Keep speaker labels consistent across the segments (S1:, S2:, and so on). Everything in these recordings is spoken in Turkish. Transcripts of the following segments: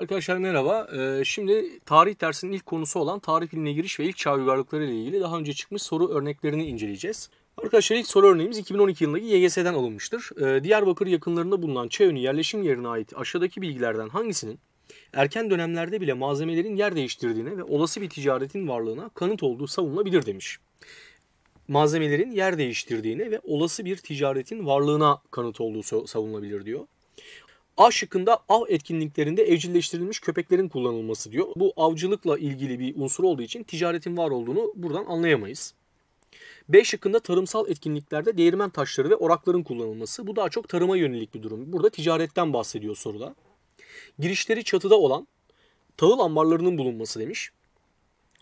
S1: Arkadaşlar merhaba. Ee, şimdi tarih dersinin ilk konusu olan tarih bilimine giriş ve ilk çağ uygarlıkları ile ilgili daha önce çıkmış soru örneklerini inceleyeceğiz. Arkadaşlar ilk soru örneğimiz 2012 yılındaki YGS'den alınmıştır. Ee, Diyarbakır yakınlarında bulunan Çayönü yerleşim yerine ait aşağıdaki bilgilerden hangisinin erken dönemlerde bile malzemelerin yer değiştirdiğine ve olası bir ticaretin varlığına kanıt olduğu savunulabilir demiş. Malzemelerin yer değiştirdiğine ve olası bir ticaretin varlığına kanıt olduğu savunulabilir diyor. A şıkkında av etkinliklerinde evcilleştirilmiş köpeklerin kullanılması diyor. Bu avcılıkla ilgili bir unsur olduğu için ticaretin var olduğunu buradan anlayamayız. B şıkkında tarımsal etkinliklerde değirmen taşları ve orakların kullanılması. Bu daha çok tarıma yönelik bir durum. Burada ticaretten bahsediyor soruda. Girişleri çatıda olan tahıl ambarlarının bulunması demiş.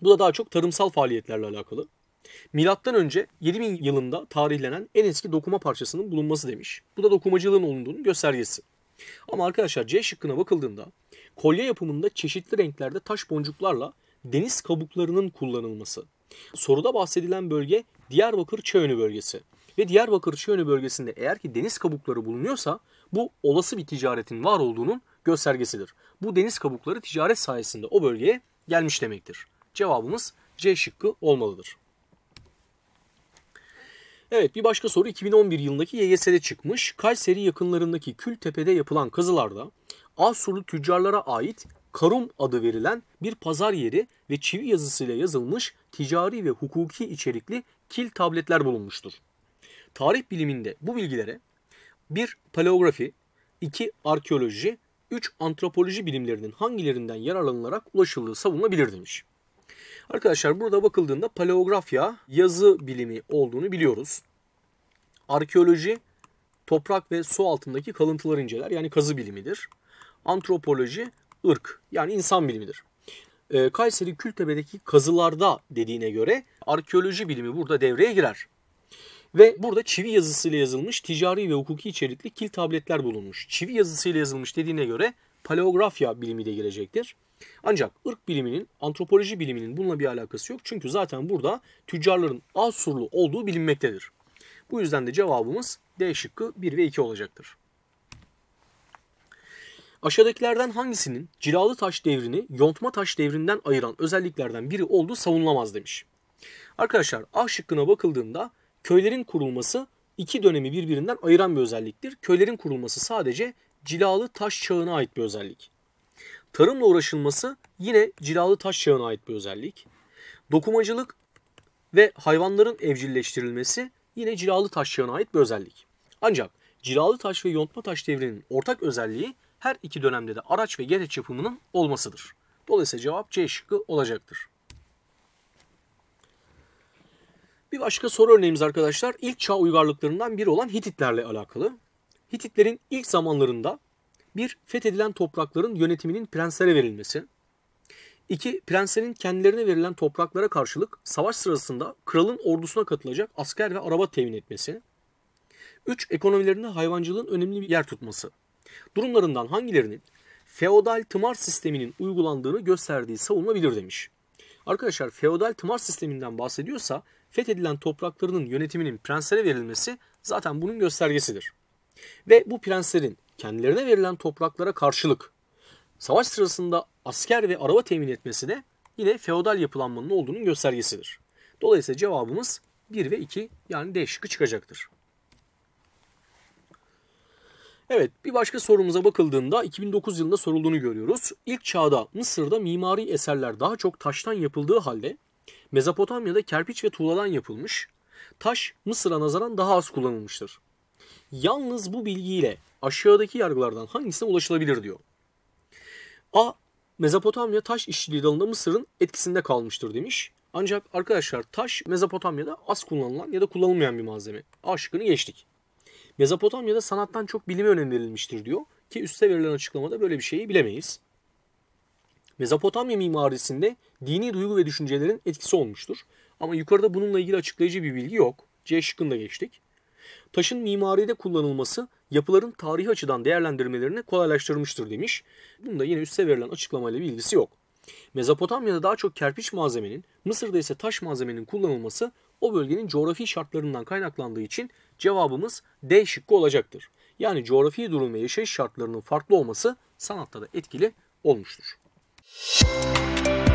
S1: Bu da daha çok tarımsal faaliyetlerle alakalı. Milattan önce 7000 yılında tarihlenen en eski dokuma parçasının bulunması demiş. Bu da dokumacılığın olunduğunu göstergesi. Ama arkadaşlar C şıkkına bakıldığında kolye yapımında çeşitli renklerde taş boncuklarla deniz kabuklarının kullanılması. Soruda bahsedilen bölge Diyarbakır Çayönü bölgesi. Ve Diyarbakır Çayönü bölgesinde eğer ki deniz kabukları bulunuyorsa bu olası bir ticaretin var olduğunun göstergesidir. Bu deniz kabukları ticaret sayesinde o bölgeye gelmiş demektir. Cevabımız C şıkkı olmalıdır. Evet bir başka soru 2011 yılındaki YGS'de çıkmış. Kayseri yakınlarındaki Kültepe'de yapılan kazılarda Asurlu tüccarlara ait Karum adı verilen bir pazar yeri ve çivi yazısıyla yazılmış ticari ve hukuki içerikli kil tabletler bulunmuştur. Tarih biliminde bu bilgilere bir paleografi, iki arkeoloji, üç antropoloji bilimlerinin hangilerinden yararlanılarak ulaşıldığı savunulabilir demiş. Arkadaşlar burada bakıldığında paleografya yazı bilimi olduğunu biliyoruz. Arkeoloji toprak ve su altındaki kalıntıları inceler yani kazı bilimidir. Antropoloji ırk yani insan bilimidir. Ee, Kayseri Kültepe'deki kazılarda dediğine göre arkeoloji bilimi burada devreye girer. Ve burada çivi yazısıyla yazılmış ticari ve hukuki içerikli kil tabletler bulunmuş. Çivi yazısıyla yazılmış dediğine göre paleografya bilimi de gelecektir. Ancak ırk biliminin, antropoloji biliminin bununla bir alakası yok. Çünkü zaten burada tüccarların Asurlu olduğu bilinmektedir. Bu yüzden de cevabımız D şıkkı 1 ve 2 olacaktır. Aşağıdakilerden hangisinin cilalı taş devrini yontma taş devrinden ayıran özelliklerden biri olduğu savunulamaz demiş. Arkadaşlar A şıkkına bakıldığında köylerin kurulması iki dönemi birbirinden ayıran bir özelliktir. Köylerin kurulması sadece cilalı taş çağına ait bir özellik. Tarımla uğraşılması yine cilalı taş çağına ait bir özellik. Dokumacılık ve hayvanların evcilleştirilmesi yine cilalı taş çağına ait bir özellik. Ancak cilalı taş ve yontma taş devrinin ortak özelliği her iki dönemde de araç ve gereç yapımının olmasıdır. Dolayısıyla cevap C şıkkı olacaktır. Bir başka soru örneğimiz arkadaşlar ilk çağ uygarlıklarından biri olan Hititlerle alakalı. Hititlerin ilk zamanlarında bir fethedilen toprakların yönetiminin prenslere verilmesi, iki prenslerin kendilerine verilen topraklara karşılık savaş sırasında kralın ordusuna katılacak asker ve araba temin etmesi, üç ekonomilerinde hayvancılığın önemli bir yer tutması. Durumlarından hangilerinin feodal tımar sisteminin uygulandığını gösterdiği savunulabilir demiş. Arkadaşlar feodal tımar sisteminden bahsediyorsa fethedilen topraklarının yönetiminin prenslere verilmesi zaten bunun göstergesidir. Ve bu prenslerin kendilerine verilen topraklara karşılık savaş sırasında asker ve araba temin etmesi de yine feodal yapılanmanın olduğunun göstergesidir. Dolayısıyla cevabımız 1 ve 2 yani D şıkkı çıkacaktır. Evet bir başka sorumuza bakıldığında 2009 yılında sorulduğunu görüyoruz. İlk çağda Mısır'da mimari eserler daha çok taştan yapıldığı halde Mezopotamya'da kerpiç ve tuğladan yapılmış. Taş Mısır'a nazaran daha az kullanılmıştır. Yalnız bu bilgiyle aşağıdaki yargılardan hangisine ulaşılabilir diyor. A. Mezopotamya taş işçiliği dalında Mısır'ın etkisinde kalmıştır demiş. Ancak arkadaşlar taş Mezopotamya'da az kullanılan ya da kullanılmayan bir malzeme. A şıkkını geçtik. Mezopotamya'da sanattan çok bilime önem verilmiştir diyor ki üste verilen açıklamada böyle bir şeyi bilemeyiz. Mezopotamya mimarisinde dini duygu ve düşüncelerin etkisi olmuştur. Ama yukarıda bununla ilgili açıklayıcı bir bilgi yok. C şıkkını da geçtik. Taşın mimaride kullanılması yapıların tarihi açıdan değerlendirmelerini kolaylaştırmıştır demiş. Bunda yine üste verilen açıklamayla bir ilgisi yok. Mezopotamya'da daha çok kerpiç malzemenin, Mısır'da ise taş malzemenin kullanılması o bölgenin coğrafi şartlarından kaynaklandığı için cevabımız D şıkkı olacaktır. Yani coğrafi durum ve yaşayış şartlarının farklı olması sanatta da etkili olmuştur. Müzik